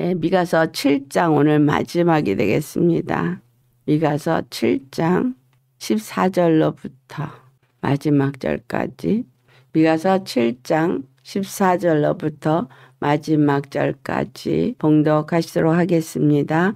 예, 미가서 7장 오늘 마지막이 되겠습니다. 미가서 7장 14절로부터 마지막 절까지 미가서 7장 14절로부터 마지막 절까지 봉독하시도록 하겠습니다.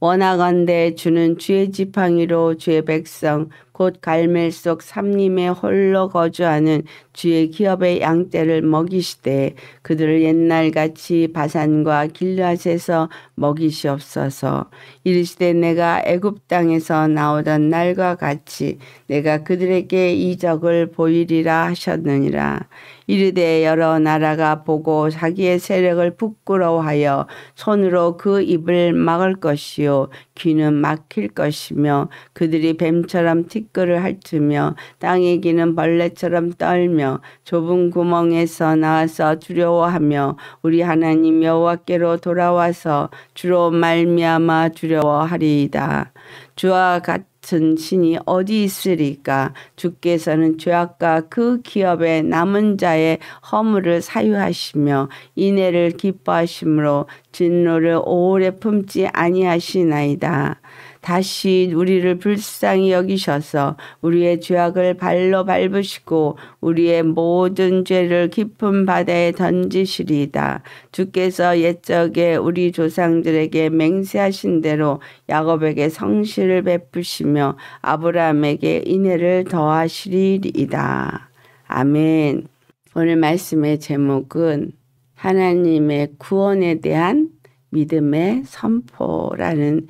원하건대 주는 주의 지팡이로 주의 백성 곧 갈멜 속 삼림에 홀로 거주하는 주의 기업의 양떼를 먹이시되 그들을 옛날같이 바산과 길앗에서 먹이시옵소서 이르시되 내가 애굽 땅에서 나오던 날과 같이 내가 그들에게 이적을 보이리라 하셨느니라 이르되 여러 나라가 보고 자기의 세력을 부끄러워하여 손으로 그 입을 막을 것이요 귀는 막힐 것이며 그들이 뱀처럼 티끌을 핥으며 땅의 기는 벌레처럼 떨며 좁은 구멍에서 나와서 두려워하며 우리 하나님 여호와께로 돌아와서 주로 말미암아 두려워하리이다. 주와 같 같은 신이 어디 있으리까 주께서는 죄악과 그 기업의 남은 자의 허물을 사유하시며 인애를기뻐하시므로 진노를 오래 품지 아니하시나이다. 다시 우리를 불쌍히 여기셔서 우리의 죄악을 발로 밟으시고 우리의 모든 죄를 깊은 바다에 던지시리이다. 주께서 옛적에 우리 조상들에게 맹세하신 대로 야곱에게 성실을 베푸시며 아브라함에게 인해를 더하시리이다. 아멘. 오늘 말씀의 제목은 하나님의 구원에 대한 믿음의 선포라는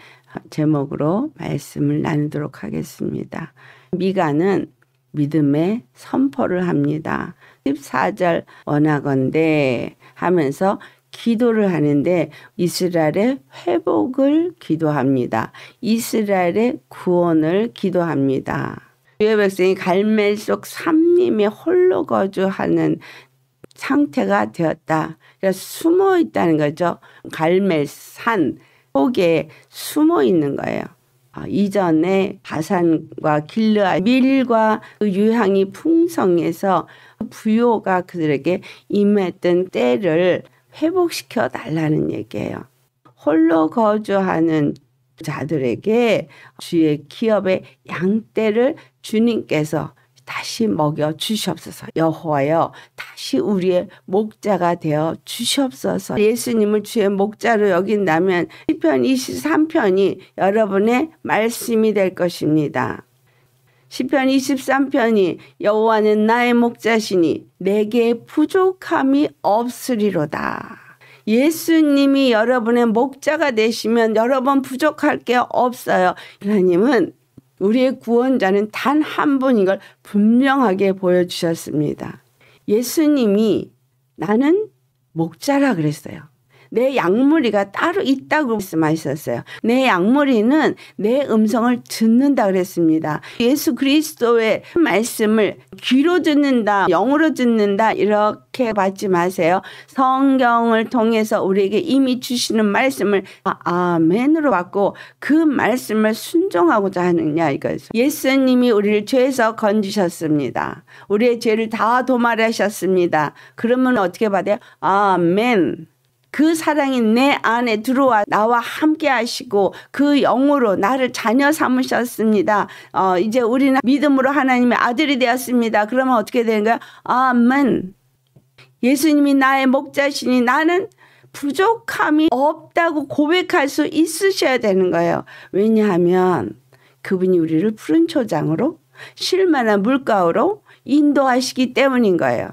제목으로 말씀을 나누도록 하겠습니다. 미가는 믿음의 선포를 합니다. 14절 원하건대 하면서 기도를 하는데 이스라엘의 회복을 기도합니다. 이스라엘의 구원을 기도합니다. 주의 백성이 갈멜 속 삼림에 홀로 거주하는 상태가 되었다. 그러니까 숨어 있다는 거죠. 갈멜산 속에 숨어 있는 거예요. 아, 이전에 바산과 길르아 밀과 그 유향이 풍성해서 부요가 그들에게 임했던 때를 회복시켜 달라는 얘기예요. 홀로 거주하는 자들에게 주의 기업의 양떼를 주님께서 다시 먹여 주시옵소서. 여호와여 다시 우리의 목자가 되어 주시옵소서. 예수님을 주의 목자로 여긴다면 1편 23편이 여러분의 말씀이 될 것입니다. 시편 23편이 여호와는 나의 목자시니 내게 부족함이 없으리로다. 예수님이 여러분의 목자가 되시면 여러분 부족할 게 없어요. 하나님은 우리의 구원자는 단 한 분인 걸 분명하게 보여주셨습니다. 예수님이 나는 목자라 그랬어요. 내 양머리가 따로 있다고 말씀하셨어요. 내 양머리는 내 음성을 듣는다 그랬습니다. 예수 그리스도의 말씀을 귀로 듣는다, 영으로 듣는다 이렇게 받지 마세요. 성경을 통해서 우리에게 이미 주시는 말씀을 아, 아멘으로 받고 그 말씀을 순종하고자 하느냐 이거죠. 예수님이 우리를 죄에서 건지셨습니다. 우리의 죄를 다 도말하셨습니다. 그러면 어떻게 받아요? 아멘. 그 사랑이 내 안에 들어와 나와 함께 하시고 그 영으로 나를 자녀 삼으셨습니다. 어, 이제 우리는 믿음으로 하나님의 아들이 되었습니다. 그러면 어떻게 되는가? 아멘. 예수님이 나의 목자시니 나는 부족함이 없다고 고백할 수 있으셔야 되는 거예요. 왜냐하면 그분이 우리를 푸른 초장으로 실만한 물가로 인도하시기 때문인 거예요.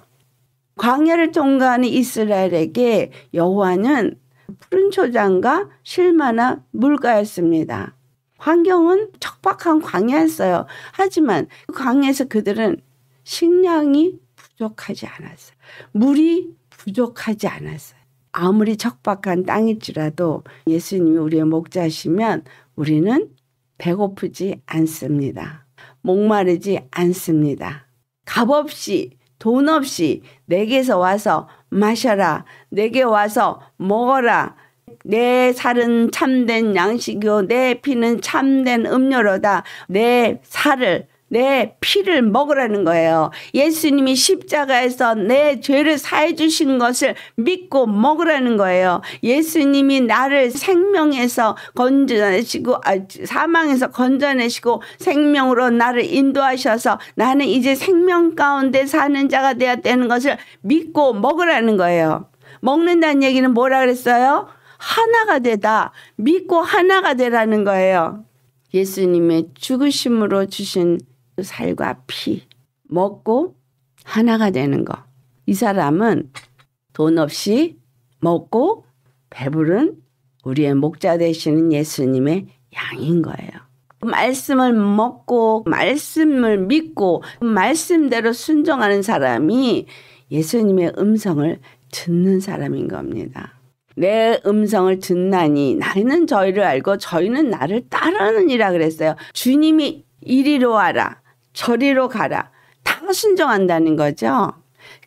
광야를 통과하는 이스라엘에게 여호와는 푸른 초장과 실마나 물가였습니다. 환경은 척박한 광야였어요. 하지만 그 광야에서 그들은 식량이 부족하지 않았어요. 물이 부족하지 않았어요. 아무리 척박한 땅일지라도 예수님이 우리의 목자시면 우리는 배고프지 않습니다. 목마르지 않습니다. 값없이 돈 없이 내게서 와서 마셔라. 내게 와서 먹어라. 내 살은 참된 양식이요. 내 피는 참된 음료로다. 내 살을 내 피를 먹으라는 거예요. 예수님이 십자가에서 내 죄를 사해 주신 것을 믿고 먹으라는 거예요. 예수님이 나를 생명에서 건져내시고 아, 사망에서 건져내시고 생명으로 나를 인도하셔서 나는 이제 생명 가운데 사는 자가 되어야 는 것을 믿고 먹으라는 거예요. 먹는다는 얘기는 뭐라 그랬어요? 하나가 되다. 믿고 하나가 되라는 거예요. 예수님의 죽으심으로 주신 살과 피 먹고 하나가 되는 거. 이 사람은 돈 없이 먹고 배부른 우리의 목자 되시는 예수님의 양인 거예요. 말씀을 먹고 말씀을 믿고 말씀대로 순종하는 사람이 예수님의 음성을 듣는 사람인 겁니다. 내 음성을 듣나니 나는 저희를 알고 저희는 나를 따르느니라 그랬어요. 주님이 이리로 와라. 저리로 가라. 당 순종한다는 거죠.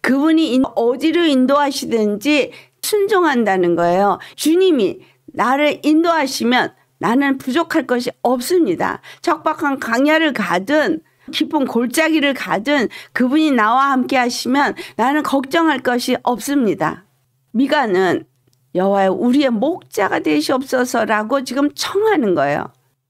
그분이 어디로 인도하시든지 순종한다는 거예요. 주님이 나를 인도하시면 나는 부족할 것이 없습니다. 척박한 강야를 가든 깊은 골짜기를 가든 그분이 나와 함께 하시면 나는 걱정할 것이 없습니다. 미가는 여호와의 우리의 목자가 되시옵소서라고 지금 청하는 거예요.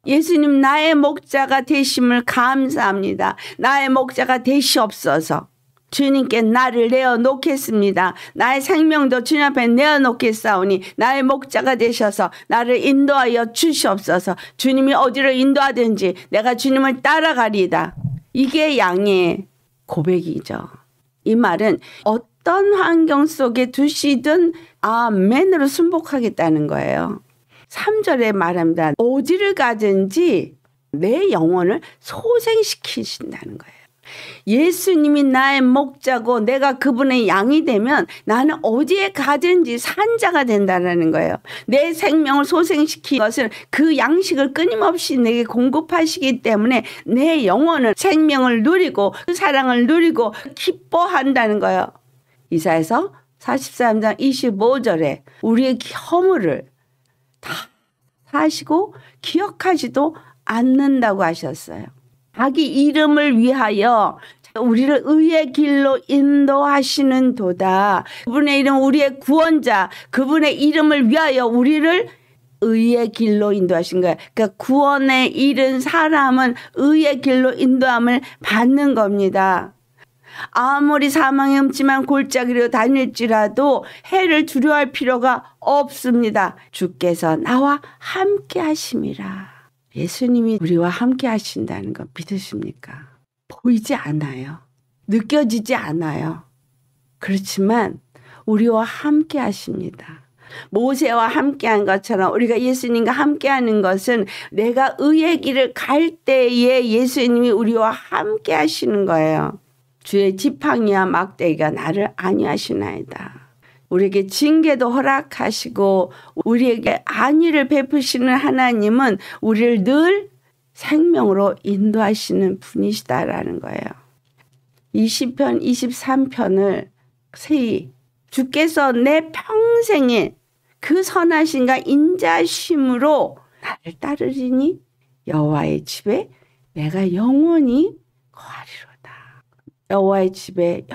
예수님 나의 목자가 되심을 감사합니다. 나의 목자가 되시옵소서. 주님께 나를 내어놓겠습니다. 나의 생명도 주님 앞에 내어놓겠사오니 나의 목자가 되셔서 나를 인도하여 주시옵소서. 주님이 어디로 인도하든지 내가 주님을 따라가리다. 이게 양의 고백이죠. 이 말은 어떤 환경 속에 두시든 아멘으로 순복하겠다는 거예요. 3절에 말합니다. 오지를 가진 지내 영혼을 소생시키신다는 거예요. 예수님이 나의 목자고 내가 그분의 양이 되면 나는 어디에 가든지 산자가 된다는 거예요. 내 생명을 소생시킨 것은 그 양식을 끊임없이 내게 공급하시기 때문에 내 영혼은 생명을 누리고 그 사랑을 누리고 기뻐한다는 거예요. 이사에서 43장 25절에 우리의 혐오를 다 사시고 기억하지도 않는다고 하셨어요. 자기 이름을 위하여 우리를 의의 길로 인도하시는 도다. 그분의 이름 우리의 구원자 그분의 이름을 위하여 우리를 의의 길로 인도하신 거예요. 그러니까 구원에 이른 사람은 의의 길로 인도함을 받는 겁니다. 아무리 사망에 음침한 골짜기로 다닐지라도 해를 두려워할 필요가 없습니다. 주께서 나와 함께 하심이라. 예수님이 우리와 함께 하신다는 거 믿으십니까? 보이지 않아요. 느껴지지 않아요. 그렇지만 우리와 함께 하십니다. 모세와 함께한 것처럼 우리가 예수님과 함께하는 것은 내가 의의 길을 갈 때에 예수님이 우리와 함께하시는 거예요. 주의 지팡이와 막대기가 나를 안위하시나이다. 우리에게 징계도 허락하시고 우리에게 안위를 베푸시는 하나님은 우리를 늘 생명으로 인도하시는 분이시다라는 거예요. 20편 23편을 세이 주께서 내 평생에 그 선하신가 인자심으로 나를 따르리니 여와의 집에 내가 영원히 거하리로 여호와의 집에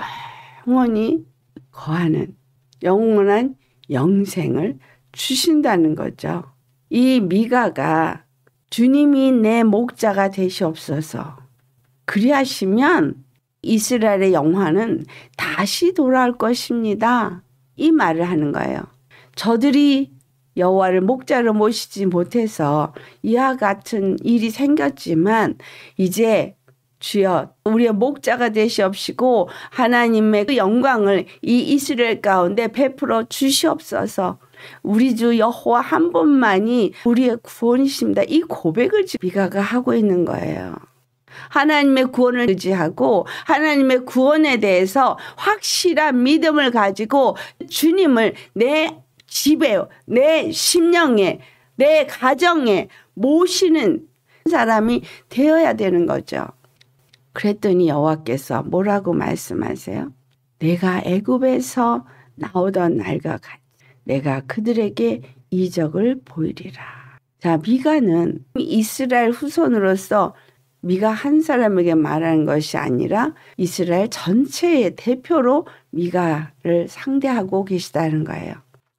영원히 거하는 영원한 영생을 주신다는 거죠. 이 미가가 주님이 내 목자가 되시옵소서. 그리하시면 이스라엘의 영화는 다시 돌아올 것입니다. 이 말을 하는 거예요. 저들이 여호와를 목자로 모시지 못해서 이와 같은 일이 생겼지만 이제 주여 우리의 목자가 되시옵시고 하나님의 그 영광을 이 이스라엘 가운데 베풀어 주시옵소서. 우리 주 여호와 한 분만이 우리의 구원이십니다. 이 고백을 미가가 하고 있는 거예요. 하나님의 구원을 의지하고 하나님의 구원에 대해서 확실한 믿음을 가지고 주님을 내 집에, 내 심령에, 내 가정에 모시는 사람이 되어야 되는 거죠. 그랬더니 여호와께서 뭐라고 말씀하세요? 내가 애굽에서 나오던 날과 같이 내가 그들에게 이적을 보이리라. 자, 미가는 이스라엘 후손으로서 미가 한 사람에게 말하는 것이 아니라 이스라엘 전체의 대표로 미가를 상대하고 계시다는 거예요.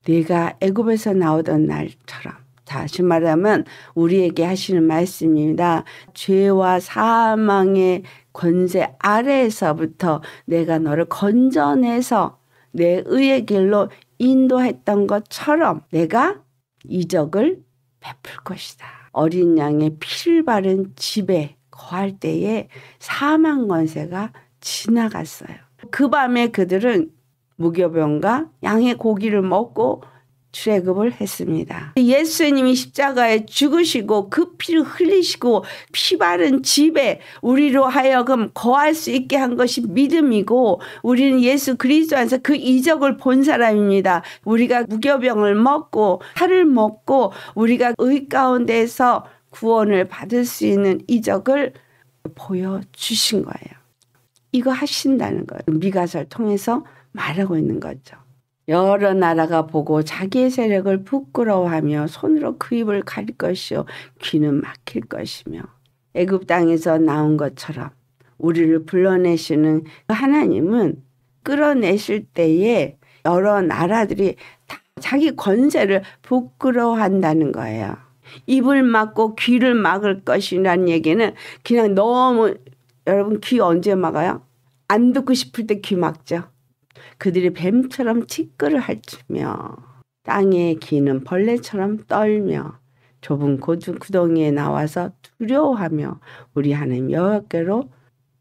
내가 애굽에서 나오던 날처럼 다시 말하면 우리에게 하시는 말씀입니다. 죄와 사망의 권세 아래에서부터 내가 너를 건져내서 내 의의 길로 인도했던 것처럼 내가 이적을 베풀 것이다. 어린 양의 피를 바른 집에 거할 때에 사망 권세가 지나갔어요. 그 밤에 그들은 무교병과 양의 고기를 먹고 출애굽을 했습니다. 예수님이 십자가에 죽으시고 그 피를 흘리시고 피바른 집에 우리로 하여금 거할 수 있게 한 것이 믿음이고 우리는 예수 그리스도 안에서 그 이적을 본 사람입니다. 우리가 무교병을 먹고 살을 먹고 우리가 의 가운데서 구원을 받을 수 있는 이적을 보여주신 거예요. 이거 하신다는 거예요. 미가설 통해서 말하고 있는 거죠. 여러 나라가 보고 자기의 세력을 부끄러워하며 손으로 그 입을 갈 것이요 귀는 막힐 것이며 애굽 땅에서 나온 것처럼 우리를 불러내시는 그 하나님은 끌어내실 때에 여러 나라들이 다 자기 권세를 부끄러워한다는 거예요. 입을 막고 귀를 막을 것이라는 얘기는 그냥 너무 여러분 귀 언제 막아요? 안 듣고 싶을 때 귀 막죠. 그들이 뱀처럼 티끌을 할으며땅의 기는 벌레처럼 떨며 좁은 고중 구덩이에 나와서 두려워하며 우리 하나님 여호와께로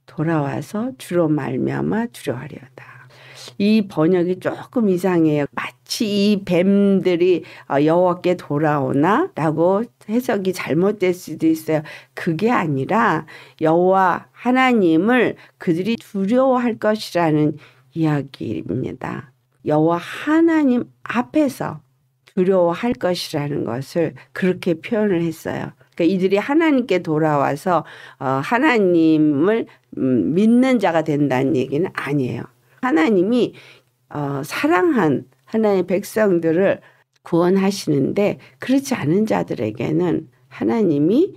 돌아와서 주로 말미암아 두려워하리다이 번역이 조금 이상해요. 마치 이 뱀들이 어, 여호와께 돌아오나라고 해석이 잘못될 수도 있어요. 그게 아니라 여호와 하나님을 그들이 두려워할 것이라는 이야기입니다. 여호와 하나님 앞에서 두려워할 것이라는 것을 그렇게 표현을 했어요. 그러니까 이들이 하나님께 돌아와서 어, 하나님을 음, 믿는 자가 된다는 얘기는 아니에요. 하나님이 어, 사랑한 하나님의 백성들을 구원하시는데 그렇지 않은 자들에게는 하나님이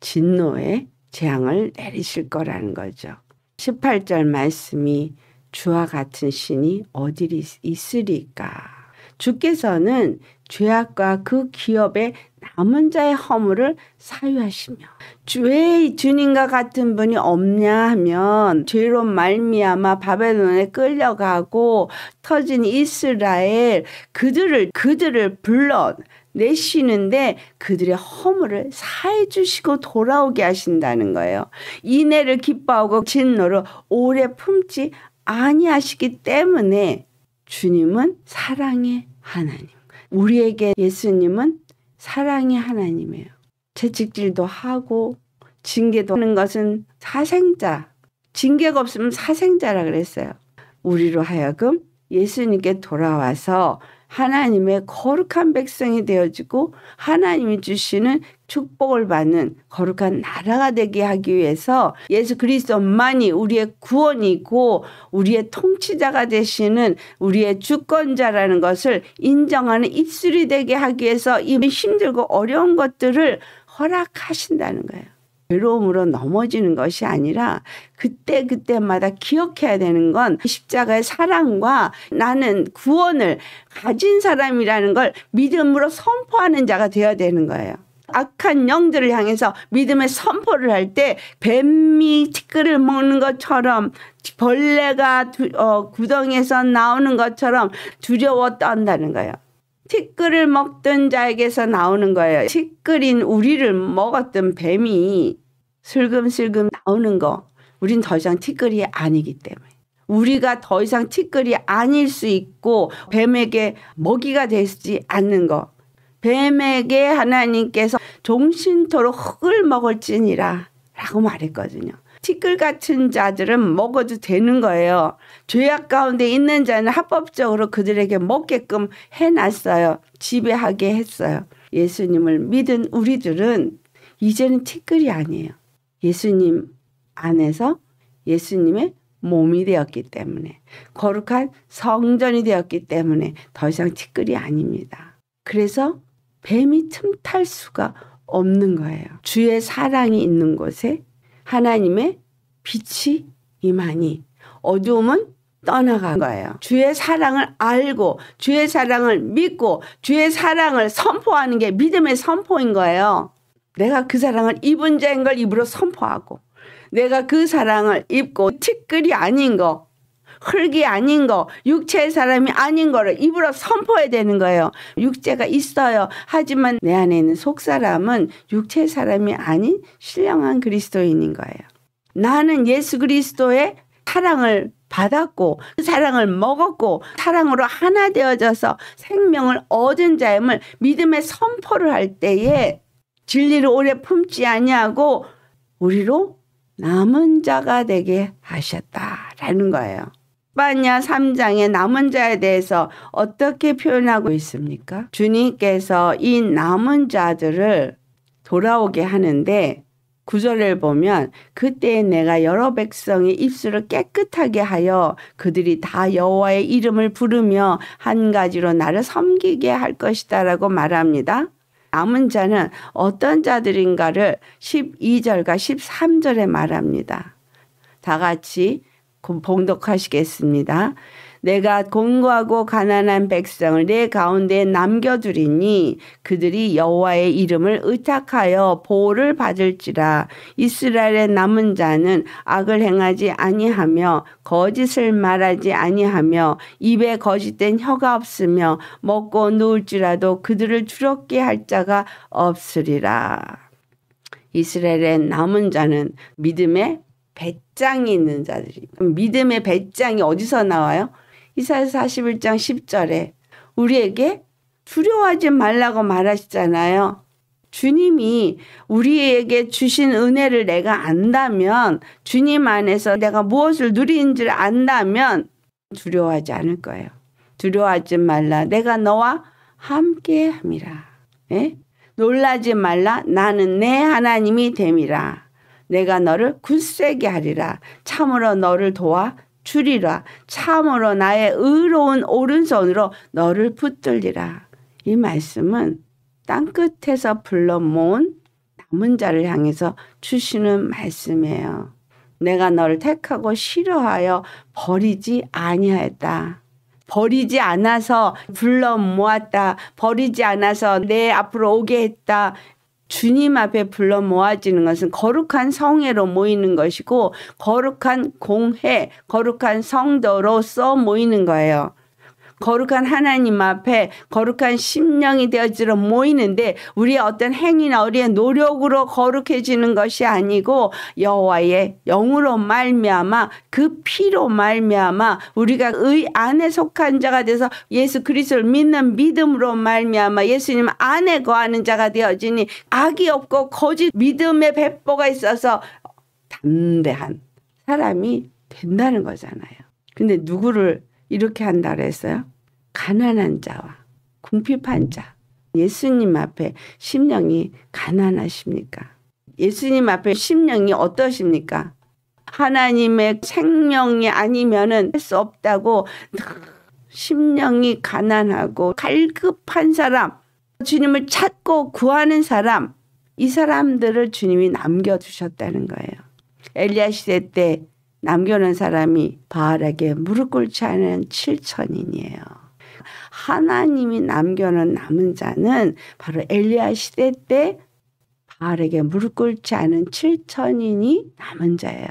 진노의 재앙을 내리실 거라는 거죠. 18절 말씀이 주와 같은 신이 어디리 있으리까? 주께서는 죄악과 그 기업의 남은 자의 허물을 사유하시며 주의 주님과 같은 분이 없냐 하면 죄로 말미암아 바벨론에 끌려가고 터진 이스라엘 그들을 그들을 불러 내쉬는데 그들의 허물을 사해 주시고 돌아오게 하신다는 거예요. 이내를 기뻐하고 진노를 오래 품지 아니하시기 때문에 주님은 사랑의 하나님. 우리에게 예수님은 사랑의 하나님이에요. 채찍질도 하고 징계도 하는 것은 사생자. 징계가 없으면 사생자라 그랬어요. 우리로 하여금 예수님께 돌아와서 하나님의 거룩한 백성이 되어지고 하나님이 주시는 축복을 받는 거룩한 나라가 되게 하기 위해서 예수 그리스도만이 우리의 구원이고 우리의 통치자가 되시는 우리의 주권자라는 것을 인정하는 입술이 되게 하기 위해서 이 힘들고 어려운 것들을 허락하신다는 거예요. 괴로움으로 넘어지는 것이 아니라 그때 그때마다 기억해야 되는 건 십자가의 사랑과 나는 구원을 가진 사람이라는 걸 믿음으로 선포하는 자가 되어야 되는 거예요. 악한 영들을 향해서 믿음의 선포를 할 때 뱀이 티끌을 먹는 것처럼 벌레가 두, 어, 구덩이에서 나오는 것처럼 두려워 떤다는 거예요. 티끌을 먹던 자에게서 나오는 거예요. 티끌인 우리를 먹었던 뱀이 슬금슬금 나오는 거. 우린 더 이상 티끌이 아니기 때문에. 우리가 더 이상 티끌이 아닐 수 있고 뱀에게 먹이가 되지 않는 거. 뱀에게 하나님께서 종신토로 흙을 먹을지니라 라고 말했거든요. 티끌 같은 자들은 먹어도 되는 거예요. 죄악 가운데 있는 자는 합법적으로 그들에게 먹게끔 해놨어요. 지배하게 했어요. 예수님을 믿은 우리들은 이제는 티끌이 아니에요. 예수님 안에서 예수님의 몸이 되었기 때문에 거룩한 성전이 되었기 때문에 더 이상 티끌이 아닙니다. 그래서 뱀이 틈탈 수가 없는 거예요. 주의 사랑이 있는 곳에 하나님의 빛이 임하니 어두움은 떠나간 거예요. 주의 사랑을 알고 주의 사랑을 믿고 주의 사랑을 선포하는 게 믿음의 선포인 거예요. 내가 그 사랑을 입은 자인 걸 입으로 선포하고 내가 그 사랑을 입고 티끌이 아닌 거 흙이 아닌 거, 육체의 사람이 아닌 거를 입으로 선포해야 되는 거예요. 육체가 있어요. 하지만 내 안에 있는 속사람은 육체의 사람이 아닌 신령한 그리스도인인 거예요. 나는 예수 그리스도의 사랑을 받았고 그 사랑을 먹었고 사랑으로 하나 되어져서 생명을 얻은 자임을 믿음의 선포를 할 때에 진리를 오래 품지 아니하고 우리로 남은 자가 되게 하셨다라는 거예요. 스바냐 3장의 남은 자에 대해서 어떻게 표현하고 있습니까? 주님께서 이 남은 자들을 돌아오게 하는데 구절을 보면 그때 내가 여러 백성의 입술을 깨끗하게 하여 그들이 다 여호와의 이름을 부르며 한 가지로 나를 섬기게 할 것이다라고 말합니다. 남은 자는 어떤 자들인가를 12절과 13절에 말합니다. 다 같이 봉독하시겠습니다. 내가 곤고하고 가난한 백성을 내 가운데 남겨두리니 그들이 여호와의 이름을 의탁하여 보호를 받을지라 이스라엘의 남은 자는 악을 행하지 아니하며 거짓을 말하지 아니하며 입에 거짓된 혀가 없으며 먹고 누울지라도 그들을 주렵게 할 자가 없으리라. 이스라엘의 남은 자는 믿음의 배짱이 있는 자들이 믿음의 배짱이 어디서 나와요? 이사야 41장 10절에 우리에게 두려워하지 말라고 말하시잖아요. 주님이 우리에게 주신 은혜를 내가 안다면 주님 안에서 내가 무엇을 누리는지를 안다면 두려워하지 않을 거예요. 두려워하지 말라. 내가 너와 함께 함이라. 예? 놀라지 말라. 나는 내 하나님이 됨이라. 내가 너를 굳세게 하리라. 참으로 너를 도와 주리라. 참으로 나의 의로운 오른손으로 너를 붙들리라. 이 말씀은 땅끝에서 불러 모은 남은 자를 향해서 주시는 말씀이에요. 내가 너를 택하고 싫어하여 버리지 아니하였다. 버리지 않아서 불러 모았다. 버리지 않아서 내 앞으로 오게 했다. 주님 앞에 불러 모아지는 것은 거룩한 성회로 모이는 것이고 거룩한 공회, 거룩한 성도로서 모이는 거예요. 거룩한 하나님 앞에 거룩한 심령이 되어지러 모이는데 우리의 어떤 행위나 우리의 노력으로 거룩해지는 것이 아니고 여호와의 영으로 말미암아 그 피로 말미암아 우리가 의 안에 속한 자가 돼서 예수 그리스도를 믿는 믿음으로 말미암아 예수님 안에 거하는 자가 되어지니 악이 없고 거짓 믿음의 배포가 있어서 담대한 사람이 된다는 거잖아요. 근데 누구를 이렇게 한다 그랬어요. 가난한 자와 궁핍한 자. 예수님 앞에 심령이 가난하십니까? 예수님 앞에 심령이 어떠십니까? 하나님의 생명이 아니면할수 없다고 심령이 가난하고 갈급한 사람, 주님을 찾고 구하는 사람, 이 사람들을 주님이 남겨두셨다는 거예요. 엘리야 시대 때 남겨놓은 사람이 바알에게 무릎 꿇지 않은 7천인이에요. 하나님이 남겨놓은 남은 자는 바로 엘리야 시대 때 바알에게 무릎 꿇지 않은 7천인이 남은 자예요.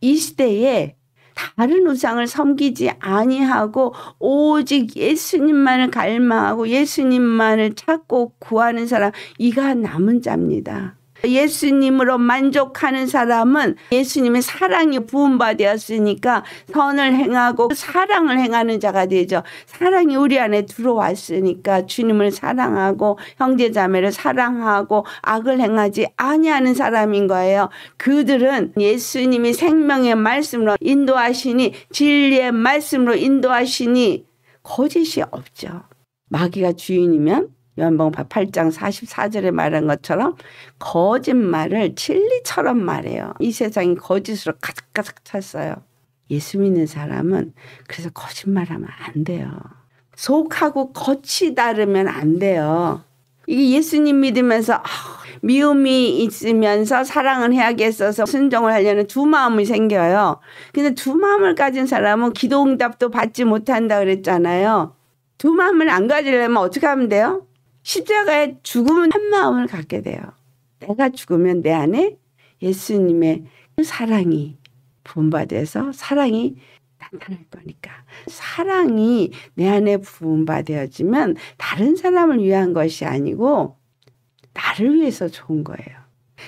이 시대에 다른 우상을 섬기지 아니하고 오직 예수님만을 갈망하고 예수님만을 찾고 구하는 사람 이가 남은 자입니다. 예수님으로 만족하는 사람은 예수님의 사랑이 부음받았으니까 선을 행하고 사랑을 행하는 자가 되죠. 사랑이 우리 안에 들어왔으니까 주님을 사랑하고 형제 자매를 사랑하고 악을 행하지 아니하는 사람인 거예요. 그들은 예수님이 생명의 말씀으로 인도하시니 진리의 말씀으로 인도하시니 거짓이 없죠. 마귀가 주인이면 연봉법 8장 44절에 말한 것처럼 거짓말을 진리처럼 말해요. 이 세상이 거짓으로 가득가득 찼어요. 예수 믿는 사람은 그래서 거짓말하면 안 돼요. 속하고 겉이 다르면 안 돼요. 이게 예수님 믿으면서 아, 미움이 있으면서 사랑을 해야겠어서 순종을 하려는 두 마음이 생겨요. 근데 두 마음을 가진 사람은 기도 응답도 받지 못한다 그랬잖아요. 두 마음을 안 가지려면 어떻게 하면 돼요? 십자가의 죽음은 한 마음을 갖게 돼요. 내가 죽으면 내 안에 예수님의 그 사랑이 부음받서 사랑이 나타날 거니까 사랑이 내 안에 부음받아지면 다른 사람을 위한 것이 아니고 나를 위해서 좋은 거예요.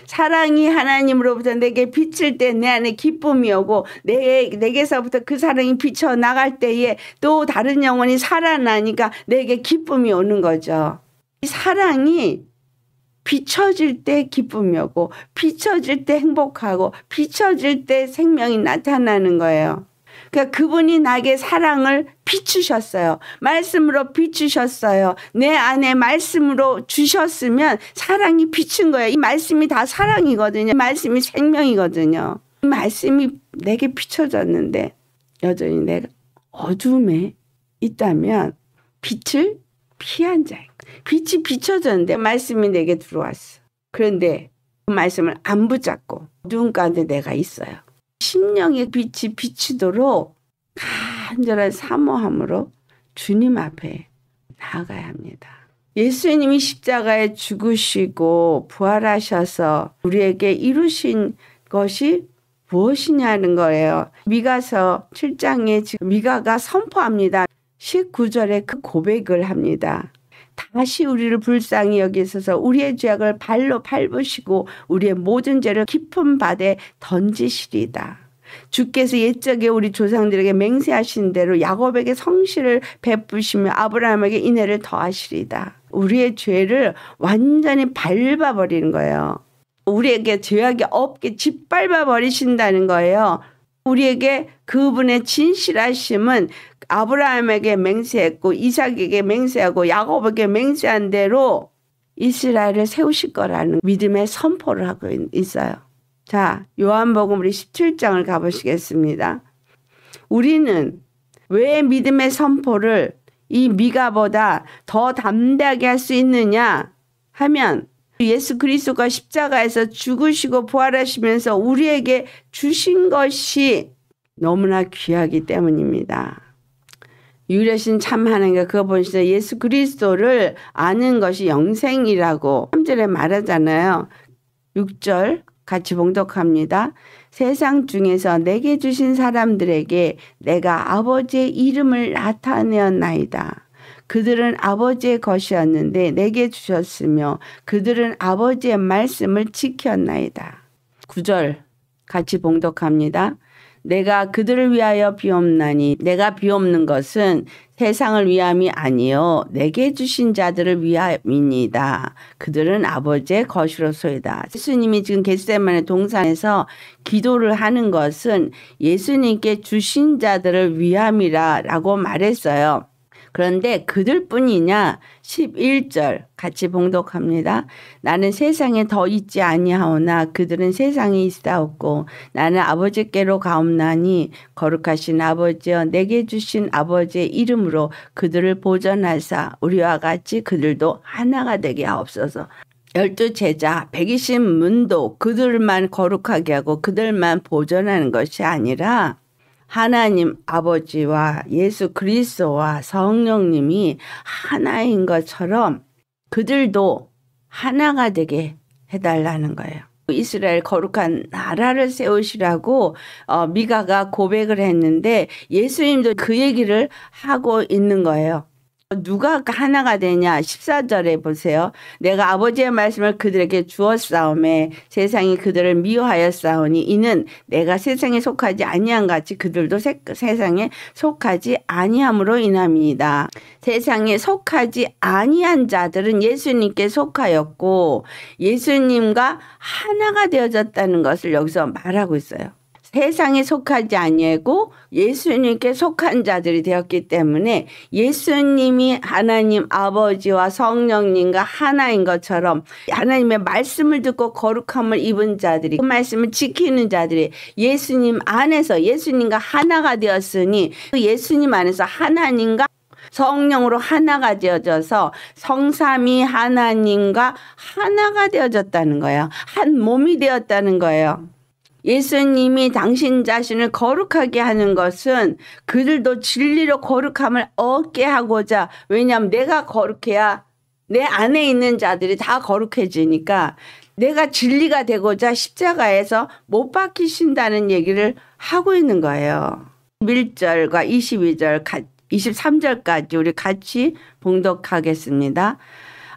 사랑이 하나님으로부터 내게 비칠 때 내 안에 기쁨이 오고 내, 내게서부터 그 사랑이 비쳐 나갈 때에 또 다른 영혼이 살아나니까 내게 기쁨이 오는 거죠. 사랑이 비춰질 때 기쁨이었고 비춰질 때 행복하고 비춰질 때 생명이 나타나는 거예요. 그러니까 그분이 나에게 사랑을 비추셨어요. 말씀으로 비추셨어요. 내 안에 말씀으로 주셨으면 사랑이 비춘 거예요. 이 말씀이 다 사랑이거든요. 말씀이 생명이거든요. 말씀이 내게 비춰졌는데 여전히 내가 어둠에 있다면 빛을 피한 자예요. 빛이 비춰졌는데 말씀이 내게 들어왔어. 그런데 그 말씀을 안 붙잡고 눈 가운데 내가 있어요. 심령의 빛이 비치도록 간절한 사모함으로 주님 앞에 나아가야 합니다. 예수님이 십자가에 죽으시고 부활하셔서 우리에게 이루신 것이 무엇이냐는 거예요. 미가서 7장에 미가가 선포합니다. 19절에 그 고백을 합니다. 다시 우리를 불쌍히 여기소서 우리의 죄악을 발로 밟으시고 우리의 모든 죄를 깊은 바다에 던지시리다. 주께서 옛적에 우리 조상들에게 맹세하신 대로 야곱에게 성실을 베푸시며 아브라함에게 인해를 더하시리다. 우리의 죄를 완전히 밟아버리는 거예요. 우리에게 죄악이 없게 짓밟아 버리신다는 거예요. 우리에게 그분의 진실하심은 아브라함에게 맹세했고 이삭에게 맹세하고 야곱에게 맹세한 대로 이스라엘을 세우실 거라는 믿음의 선포를 하고 있어요. 자, 요한복음 우리 17장을 가보시겠습니다. 우리는 왜 믿음의 선포를 이 미가보다 더 담대하게 할 수 있느냐 하면 예수 그리스도가 십자가에서 죽으시고 부활하시면서 우리에게 주신 것이 너무나 귀하기 때문입니다. 유일신참하는님과그 그러니까 보시죠. 예수 그리스도를 아는 것이 영생이라고 3절에 말하잖아요. 6절 같이 봉독합니다. 세상 중에서 내게 주신 사람들에게 내가 아버지의 이름을 나타내었나이다. 그들은 아버지의 것이었는데 내게 주셨으며 그들은 아버지의 말씀을 지켰나이다. 9절 같이 봉독합니다. 내가 그들을 위하여 비옵나니 내가 비옵는 것은 세상을 위함이 아니요 내게 주신 자들을 위함이니다 그들은 아버지의 것이로소이다. 예수님이 지금 겟세만의 동산에서 기도를 하는 것은 예수님께 주신 자들을 위함이라라고 말했어요. 그런데 그들뿐이냐 11절 같이 봉독합니다. 나는 세상에 더 있지 아니하오나 그들은 세상에 있사옵고 나는 아버지께로 가옵나니 거룩하신 아버지여 내게 주신 아버지의 이름으로 그들을 보전하사 우리와 같이 그들도 하나가 되게 하옵소서. 열두 제자 120문도 그들만 거룩하게 하고 그들만 보존하는 것이 아니라 하나님 아버지와 예수 그리스도와 성령님이 하나인 것처럼 그들도 하나가 되게 해달라는 거예요. 이스라엘 거룩한 나라를 세우시라고 어, 미가가 고백을 했는데 예수님도 그 얘기를 하고 있는 거예요. 누가 그 하나가 되냐 14절에 보세요. 내가 아버지의 말씀을 그들에게 주었사오매 세상이 그들을 미워하였사오니 이는 내가 세상에 속하지 아니한 같이 그들도 세, 상에 속하지 아니함으로 인함이니다 세상에 속하지 아니한 자들은 예수님께 속하였고 예수님과 하나가 되어졌다는 것을 여기서 말하고 있어요. 세상에 속하지 아니하고 예수님께 속한 자들이 되었기 때문에 예수님이 하나님 아버지와 성령님과 하나인 것처럼 하나님의 말씀을 듣고 거룩함을 입은 자들이 그 말씀을 지키는 자들이 예수님 안에서 예수님과 하나가 되었으니 그 예수님 안에서 하나님과 성령으로 하나가 되어져서 성삼이 하나님과 하나가 되어졌다는 거예요. 한 몸이 되었다는 거예요. 예수님이 당신 자신을 거룩하게 하는 것은 그들도 진리로 거룩함을 얻게 하고자 왜냐하면 내가 거룩해야 내 안에 있는 자들이 다 거룩해지니까 내가 진리가 되고자 십자가에서 못 박히신다는 얘기를 하고 있는 거예요. 1절과 22절 23절까지 우리 같이 봉독하겠습니다.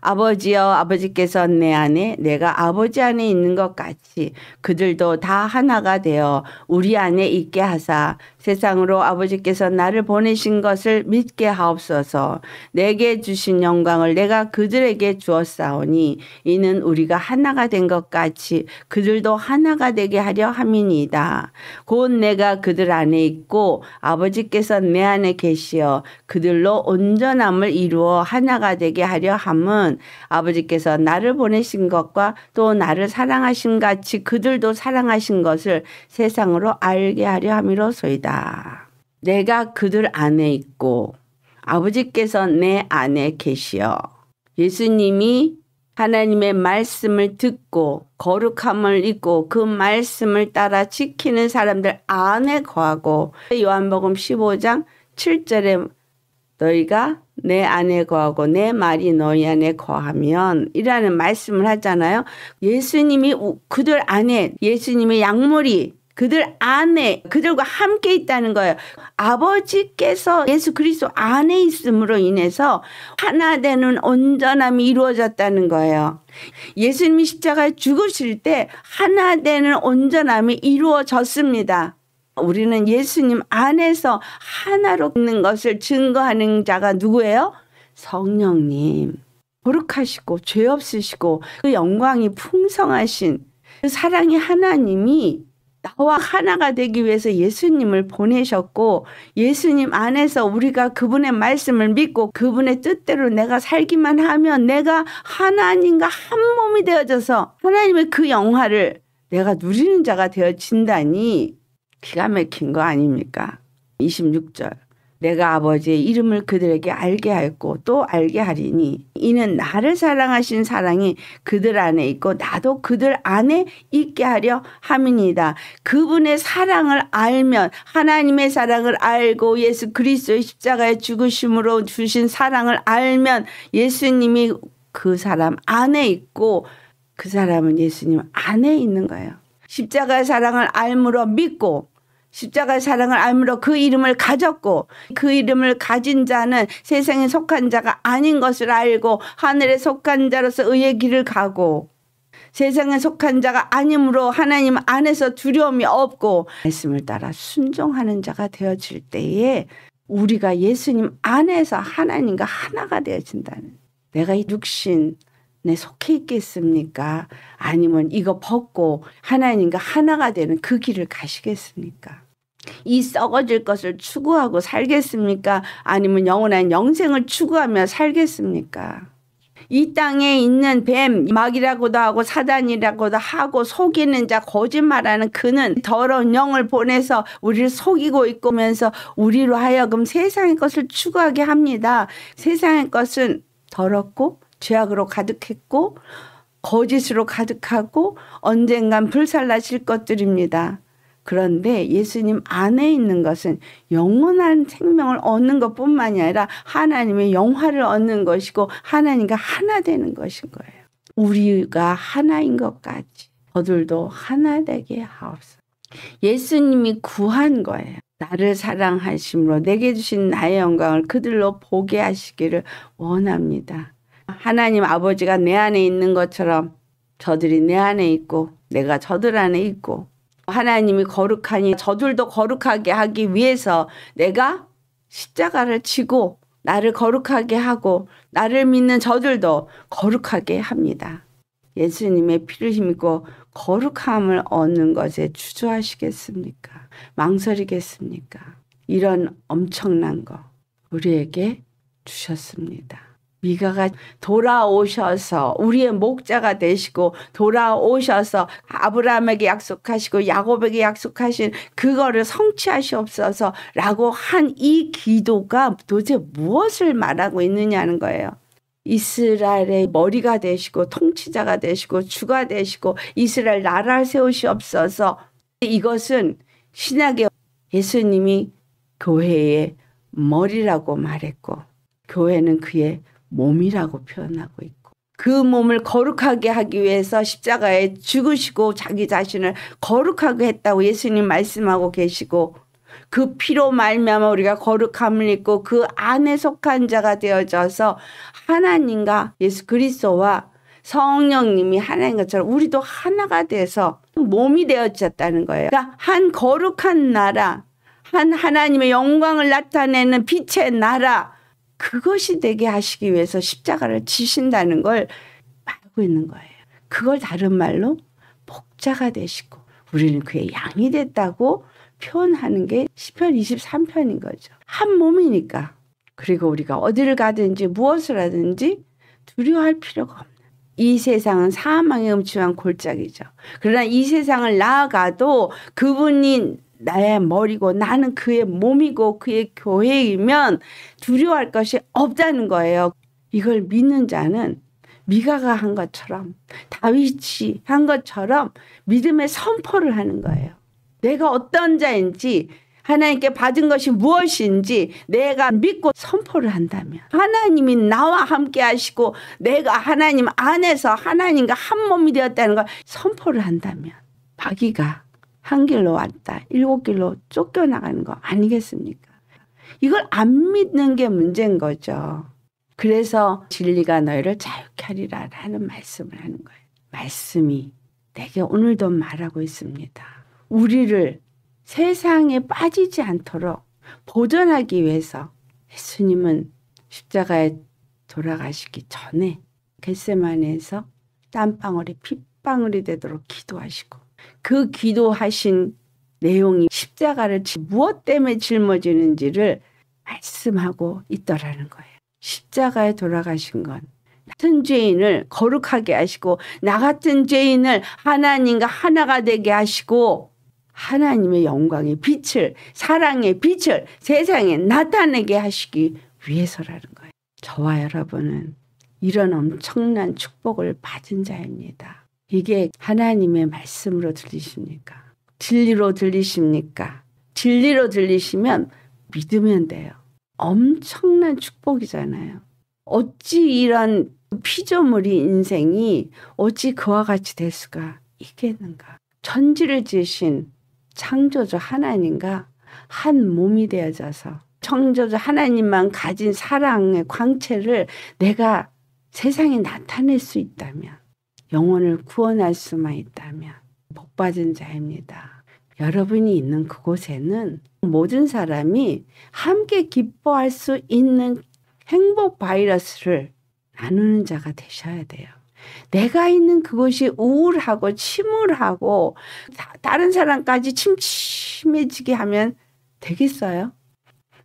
아버지여 아버지께서 내 안에 내가 아버지 안에 있는 것 같이 그들도 다 하나가 되어 우리 안에 있게 하사 세상으로 아버지께서 나를 보내신 것을 믿게 하옵소서 내게 주신 영광을 내가 그들에게 주었사오니 이는 우리가 하나가 된 것 같이 그들도 하나가 되게 하려 함이니이다 곧 내가 그들 안에 있고 아버지께서 내 안에 계시어 그들로 온전함을 이루어 하나가 되게 하려 함은 보면 아버지께서 나를 보내신 것과 또 나를 사랑하신 같이 그들도 사랑하신 것을 세상으로 알게 하려 함이로소이다. 내가 그들 안에 있고 아버지께서 내 안에 계시어 예수님이 하나님의 말씀을 듣고 거룩함을 잊고 그 말씀을 따라 지키는 사람들 안에 거하고 요한복음 15장 7절에 너희가 내 안에 거하고 내 말이 너희 안에 거하면 이라는 말씀을 하잖아요. 예수님이 그들 안에 예수님의 양머리 그들 안에 그들과 함께 있다는 거예요. 아버지께서 예수 그리스도 안에 있음으로 인해서 하나 되는 온전함이 이루어졌다는 거예요. 예수님이 십자가에 죽으실 때 하나 되는 온전함이 이루어졌습니다. 우리는 예수님 안에서 하나로 있는 것을 증거하는 자가 누구예요? 성령님. 거룩하시고 죄 없으시고 그 영광이 풍성하신 그 사랑의 하나님이 나와 하나가 되기 위해서 예수님을 보내셨고 예수님 안에서 우리가 그분의 말씀을 믿고 그분의 뜻대로 내가 살기만 하면 내가 하나님과 한 몸이 되어져서 하나님의 그 영화를 내가 누리는 자가 되어진다니 기가 막힌 거 아닙니까? 26절. 내가 아버지의 이름을 그들에게 알게 하였고 또 알게 하리니 이는 나를 사랑하신 사랑이 그들 안에 있고 나도 그들 안에 있게 하려 함이니다 그분의 사랑을 알면 하나님의 사랑을 알고 예수 그리스도의 십자가의 죽으심으로 주신 사랑을 알면 예수님이 그 사람 안에 있고 그 사람은 예수님 안에 있는 거예요. 십자가의 사랑을 알므로 믿고 십자가의 사랑을 알므로 그 이름을 가졌고 그 이름을 가진 자는 세상에 속한 자가 아닌 것을 알고 하늘에 속한 자로서 의의 길을 가고 세상에 속한 자가 아니므로 하나님 안에서 두려움이 없고 말씀을 따라 순종하는 자가 되어질 때에 우리가 예수님 안에서 하나님과 하나가 되어진다는 내가 이 육신 내 속해 있겠습니까? 아니면 이거 벗고 하나님과 하나가 되는 그 길을 가시겠습니까? 이 썩어질 것을 추구하고 살겠습니까? 아니면 영원한 영생을 추구하며 살겠습니까? 이 땅에 있는 뱀, 막이라고도 하고 사단이라고도 하고 속이는 자, 거짓말하는 그는 더러운 영을 보내서 우리를 속이고 있고 면서 우리로 하여금 세상의 것을 추구하게 합니다. 세상의 것은 더럽고 죄악으로 가득했고 거짓으로 가득하고 언젠간 불살라실 것들입니다. 그런데 예수님 안에 있는 것은 영원한 생명을 얻는 것뿐만이 아니라 하나님의 영화를 얻는 것이고 하나님과 하나 되는 것인 거예요. 우리가 하나인 것까지 저들도 하나 되게 하옵소서. 예수님이 구한 거예요. 나를 사랑하심으로 내게 주신 나의 영광을 그들로 보게 하시기를 원합니다. 하나님 아버지가 내 안에 있는 것처럼 저들이 내 안에 있고 내가 저들 안에 있고 하나님이 거룩하니 저들도 거룩하게 하기 위해서 내가 십자가를 치고 나를 거룩하게 하고 나를 믿는 저들도 거룩하게 합니다. 예수님의 피를 힘입고 거룩함을 얻는 것에 주저하시겠습니까? 망설이겠습니까? 이런 엄청난 거 우리에게 주셨습니다. 미가가 돌아오셔서 우리의 목자가 되시고 돌아오셔서 아브라함에게 약속하시고 야곱에게 약속하신 그거를 성취하시옵소서라고 한 이 기도가 도대체 무엇을 말하고 있느냐는 거예요. 이스라엘의 머리가 되시고 통치자가 되시고 주가 되시고 이스라엘 나라를 세우시옵소서 이것은 신약의 예수님이 교회의 머리라고 말했고 교회는 그의 몸이라고 표현하고 있고 그 몸을 거룩하게 하기 위해서 십자가에 죽으시고 자기 자신을 거룩하게 했다고 예수님 말씀하고 계시고 그 피로 말미암아 우리가 거룩함을 입고 그 안에 속한 자가 되어져서 하나님과 예수 그리스도와 성령님이 하나인 것처럼 우리도 하나가 돼서 몸이 되어졌다는 거예요. 그러니까 한 거룩한 나라, 한 하나님의 영광을 나타내는 빛의 나라, 그것이 되게 하시기 위해서 십자가를 지신다는 걸말하고 있는 거예요. 그걸 다른 말로 목자가 되시고 우리는 그의 양이 됐다고 표현하는 게 시편 23편인 거죠. 한 몸이니까. 그리고 우리가 어디를 가든지 무엇을 하든지 두려워할 필요가 없는. 이 세상은 사망의 음침한 골짜기죠. 그러나 이 세상을 나아가도 그분인 나의 머리고 나는 그의 몸이고 그의 교회이면 두려워할 것이 없다는 거예요. 이걸 믿는 자는 미가가 한 것처럼 다윗이 한 것처럼 믿음의 선포를 하는 거예요. 내가 어떤 자인지 하나님께 받은 것이 무엇인지 내가 믿고 선포를 한다면 하나님이 나와 함께 하시고 내가 하나님 안에서 하나님과 한 몸이 되었다는 걸 선포를 한다면 마귀가 한 길로 왔다 일곱 길로 쫓겨나가는 거 아니겠습니까? 이걸 안 믿는 게 문제인 거죠. 그래서 진리가 너희를 자유케 하리라 라는 말씀을 하는 거예요. 말씀이 내게 오늘도 말하고 있습니다. 우리를 세상에 빠지지 않도록 보존하기 위해서 예수님은 십자가에 돌아가시기 전에 겟세만에서 땀방울이 핏방울이 되도록 기도하시고 그 기도하신 내용이 십자가를 무엇 때문에 짊어지는지를 말씀하고 있더라는 거예요. 십자가에 돌아가신 건 같은 죄인을 거룩하게 하시고 나 같은 죄인을 하나님과 하나가 되게 하시고 하나님의 영광의 빛을 사랑의 빛을 세상에 나타내게 하시기 위해서라는 거예요. 저와 여러분은 이런 엄청난 축복을 받은 자입니다. 이게 하나님의 말씀으로 들리십니까? 진리로 들리십니까? 진리로 들리시면 믿으면 돼요. 엄청난 축복이잖아요. 어찌 이런 피조물이 인생이 어찌 그와 같이 될 수가 있겠는가? 천지를 지으신 창조주 하나님과 한 몸이 되어져서 창조주 하나님만 가진 사랑의 광채를 내가 세상에 나타낼 수 있다면 영혼을 구원할 수만 있다면 복받은 자입니다. 여러분이 있는 그곳에는 모든 사람이 함께 기뻐할 수 있는 행복 바이러스를 나누는 자가 되셔야 돼요. 내가 있는 그곳이 우울하고 침울하고 다, 른 사람까지 침침해지게 하면 되겠어요?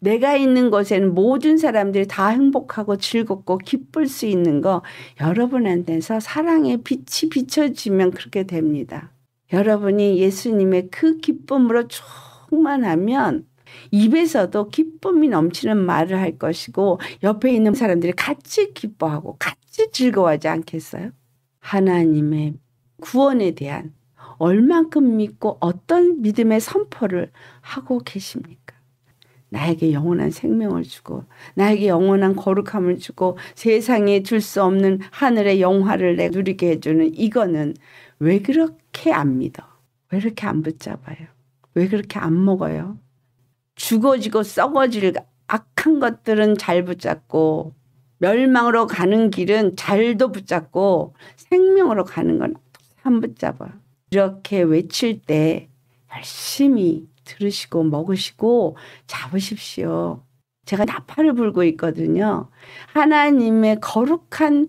내가 있는 곳에는 모든 사람들이 다 행복하고 즐겁고 기쁠 수 있는 거 여러분한테서 사랑의 빛이 비춰지면 그렇게 됩니다. 여러분이 예수님의 그 기쁨으로 충만하면 입에서도 기쁨이 넘치는 말을 할 것이고 옆에 있는 사람들이 같이 기뻐하고 같이 즐거워하지 않겠어요? 하나님의 구원에 대한 얼만큼 믿고 어떤 믿음의 선포를 하고 계십니까? 나에게 영원한 생명을 주고 나에게 영원한 거룩함을 주고 세상에 줄 수 없는 하늘의 영화를 내 누리게 해주는 이거는 왜 그렇게 안 믿어? 왜 그렇게 안 붙잡아요? 왜 그렇게 안 먹어요? 죽어지고 썩어질 악한 것들은 잘 붙잡고 멸망으로 가는 길은 잘도 붙잡고 생명으로 가는 건 안 붙잡아. 이렇게 외칠 때 열심히 들으시고 먹으시고 잡으십시오. 제가 나팔을 불고 있거든요. 하나님의 거룩한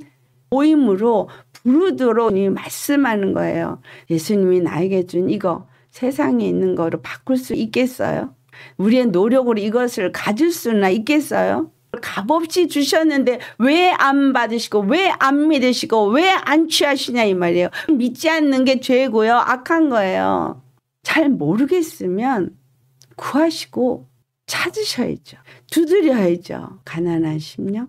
모임으로 부르도록 말씀하는 거예요. 예수님이 나에게 준 이거 세상에 있는 거로 바꿀 수 있겠어요? 우리의 노력으로 이것을 가질 수나 있겠어요? 값없이 주셨는데 왜 안 받으시고 왜 안 믿으시고 왜 안 취하시냐 이 말이에요. 믿지 않는 게 죄고요. 악한 거예요. 잘 모르겠으면 구하시고 찾으셔야죠. 두드려야죠. 가난한 심령,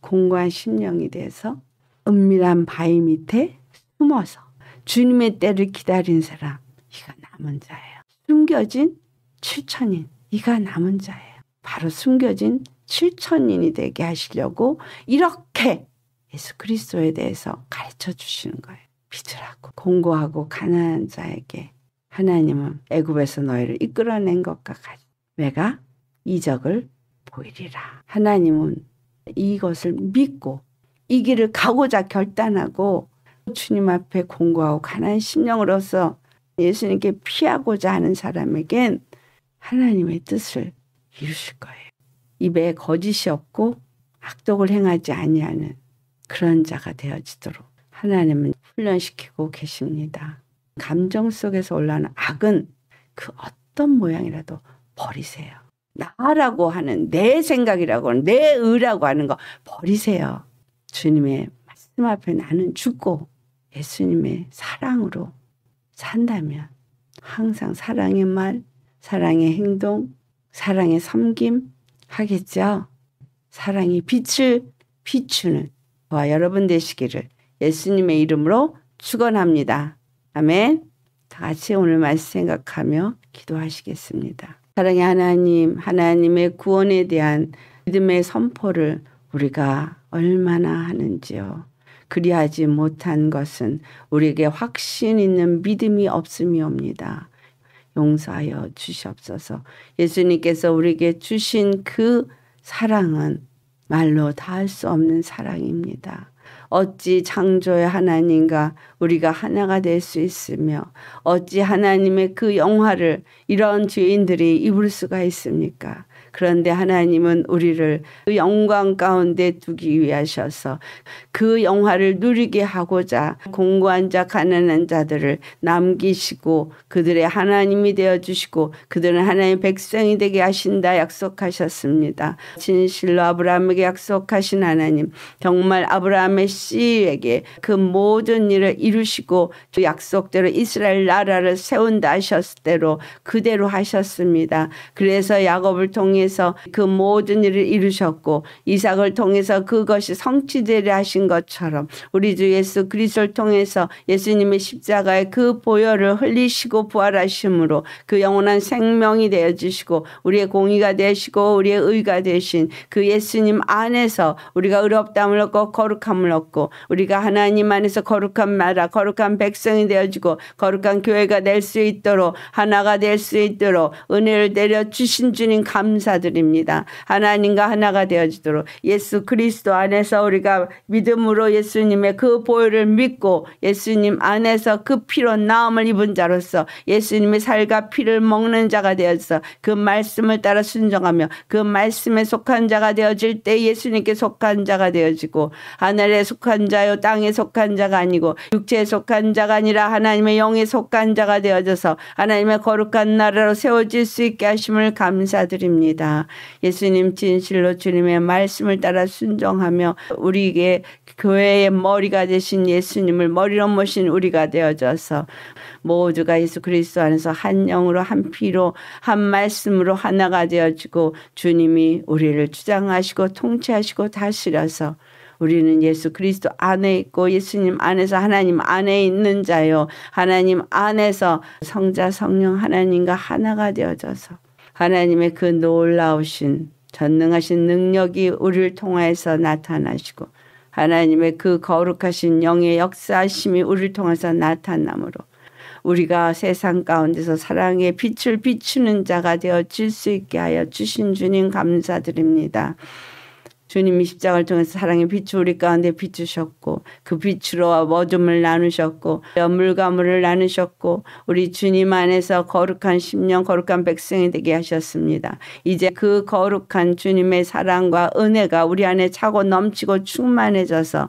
공고한 심령이 돼서 은밀한 바위 밑에 숨어서 주님의 때를 기다린 사람, 이가 남은 자예요. 숨겨진 7천인, 이가 남은 자예요. 바로 숨겨진 7천인이 되게 하시려고 이렇게 예수 그리스도에 대해서 가르쳐 주시는 거예요. 믿으라고 공고하고 가난한 자에게 하나님은 애굽에서 너희를 이끌어낸 것과 같이 내가 이적을 보이리라. 하나님은 이것을 믿고 이 길을 가고자 결단하고 주님 앞에 공고하고 가난 심령으로서 예수님께 피하고자 하는 사람에겐 하나님의 뜻을 이루실 거예요. 입에 거짓이 없고 악독을 행하지 아니하는 그런 자가 되어지도록 하나님은 훈련시키고 계십니다. 감정 속에서 올라오는 악은 그 어떤 모양이라도 버리세요. 나라고 하는 내 생각이라고 하는 내 의라고 하는 거 버리세요. 주님의 말씀 앞에 나는 죽고 예수님의 사랑으로 산다면 항상 사랑의 말, 사랑의 행동, 사랑의 섬김 하겠죠. 사랑이 빛을 비추는 와 여러분 되시기를 예수님의 이름으로 축원합니다. 아멘. 다 같이 오늘 말씀 생각하며 기도하시겠습니다. 사랑의 하나님, 하나님의 구원에 대한 믿음의 선포를 우리가 얼마나 하는지요. 그리하지 못한 것은 우리에게 확신 있는 믿음이 없음이옵니다. 용서하여 주시옵소서. 예수님께서 우리에게 주신 그 사랑은 말로 다 할 수 없는 사랑입니다. 어찌 창조의 하나님과 우리가 하나가 될 수 있으며 어찌 하나님의 그 영화를 이런 죄인들이 입을 수가 있습니까? 그런데 하나님은 우리를 그 영광 가운데 두기 위하셔서 그 영화를 누리게 하고자 공고한 자, 가난한 자들을 남기시고 그들의 하나님이 되어 주시고 그들은 하나님 백성이 되게 하신다 약속하셨습니다. 진실로 아브라함에게 약속하신 하나님 정말 아브라함의 씨에게 그 모든 일을 이루시고 약속대로 이스라엘 나라를 세운다 하셨을 때로 그대로 하셨습니다. 그래서 야곱을 통해서 그 모든 일을 이루셨고 이삭을 통해서 그것이 성취되려 하신 것처럼 우리 주 예수 그리스도를 통해서 예수님의 십자가의 그 보혈을 흘리시고 부활하심으로 그 영원한 생명이 되어 주시고 우리의 공의가 되시고 우리의 의가 되신 그 예수님 안에서 우리가 의롭다을 얻고 거룩함을 얻고 되고 우리가 하나님 안에서 거룩한 나라 거룩한 백성이 되어지고 거룩한 교회가 될 수 있도록 하나가 될 수 있도록 은혜를 내려 주신 주님 감사드립니다. 하나님과 하나가 되어지도록 예수 그리스도 안에서 우리가 믿음으로 예수님의 그 보혈을 믿고 예수님 안에서 그 피로 나음을 입은 자로서 예수님의 살과 피를 먹는 자가 되어서 그 말씀을 따라 순종하며 그 말씀에 속한 자가 되어질 때 예수님께 속한 자가 되어지고 하늘에 속 속한 자요 땅에 속한 자가 아니고 육체에 속한 자가 아니라 하나님의 영에 속한 자가 되어져서 하나님의 거룩한 나라로 세워질 수 있게 하심을 감사드립니다. 예수님 진실로 주님의 말씀을 따라 순종하며 우리에게 교회의 머리가 되신 예수님을 머리로 모신 우리가 되어져서 모두가 예수 그리스도 안에서 한 영으로 한 피로 한 말씀으로 하나가 되어지고 주님이 우리를 주장하시고 통치하시고 다스려서 우리는 예수 그리스도 안에 있고 예수님 안에서 하나님 안에 있는 자요. 하나님 안에서 성자 성령 하나님과 하나가 되어져서 하나님의 그 놀라우신 전능하신 능력이 우리를 통해서 나타나시고 하나님의 그 거룩하신 영의 역사심이 우리를 통해서 나타남으로 우리가 세상 가운데서 사랑의 빛을 비추는 자가 되어 질수 있게 하여 주신 주님 감사드립니다. 주님이 십자가를 통해서 사랑의 빛을 우리 가운데 비추셨고 그 빛으로 어둠을 나누셨고 물과 물을 나누셨고 우리 주님 안에서 거룩한 심령 거룩한 백성이 되게 하셨습니다. 이제 그 거룩한 주님의 사랑과 은혜가 우리 안에 차고 넘치고 충만해져서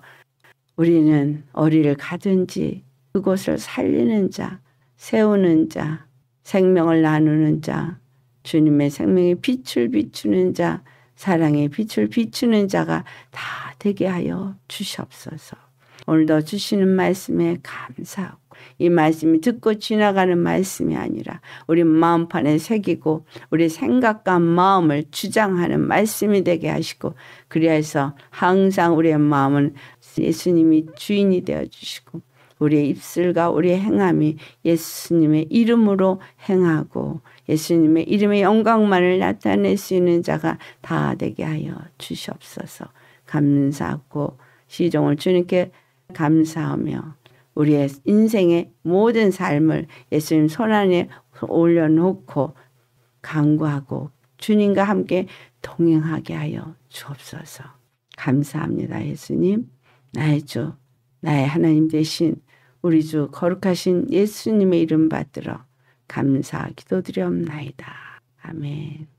우리는 어디를 가든지 그곳을 살리는 자, 세우는 자, 생명을 나누는 자, 주님의 생명의 빛을 비추는 자, 사랑의 빛을 비추는 자가 다 되게 하여 주시옵소서. 오늘도 주시는 말씀에 감사하고 이 말씀이 듣고 지나가는 말씀이 아니라 우리 마음판에 새기고 우리 생각과 마음을 주장하는 말씀이 되게 하시고 그래하여서 항상 우리의 마음은 예수님이 주인이 되어 주시고 우리의 입술과 우리의 행함이 예수님의 이름으로 행하고 예수님의 이름의 영광만을 나타낼 수 있는 자가 다 되게 하여 주시옵소서. 감사하고 시종을 주님께 감사하며 우리의 인생의 모든 삶을 예수님 손안에 올려놓고 강구하고 주님과 함께 동행하게 하여 주옵소서. 감사합니다 예수님. 나의 주 나의 하나님 되신 우리 주 거룩하신 예수님의 이름 받들어 감사 기도드려옵나이다. 아멘.